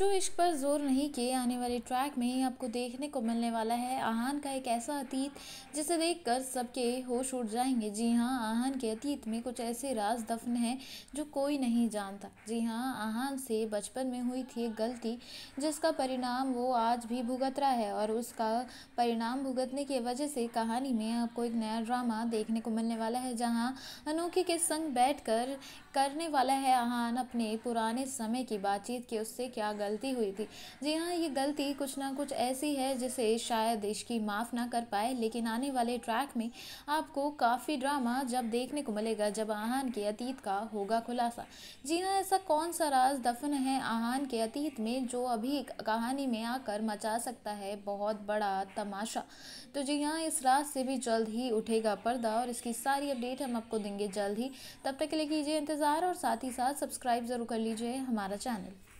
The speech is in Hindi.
शो इश्क पर जोर नहीं किए आने वाले ट्रैक में आपको देखने को मिलने वाला है आहान का एक ऐसा अतीत जिसे देखकर सबके होश उड़ जाएंगे जी हाँ आहान के अतीत में कुछ ऐसे राज दफन हैं जो कोई नहीं जानता जी हाँ आहान से बचपन में हुई थी एक गलती जिसका परिणाम वो आज भी भुगत रहा है और उसका परिणाम भुगतने की वजह से कहानी में आपको एक नया ड्रामा देखने को मिलने वाला है जहाँ अनोखे के संग बैठ कर करने वाला है आहान अपने पुराने समय की बातचीत के उससे क्या गलत गलती हुई थी जी हाँ ये गलती कुछ ना कुछ ऐसी है जिसे शायद इसकी माफ़ ना कर पाए लेकिन आने वाले ट्रैक में आपको काफ़ी ड्रामा जब देखने को मिलेगा जब आहान के अतीत का होगा खुलासा जी हाँ ऐसा कौन सा राज दफन है आहान के अतीत में जो अभी कहानी में आकर मचा सकता है बहुत बड़ा तमाशा तो जी हाँ इस राज से भी जल्द ही उठेगा पर्दा और इसकी सारी अपडेट हम आपको देंगे जल्द ही तब तक के लिए कीजिए इंतज़ार और साथ ही साथ सब्सक्राइब ज़रूर कर लीजिए हमारा चैनल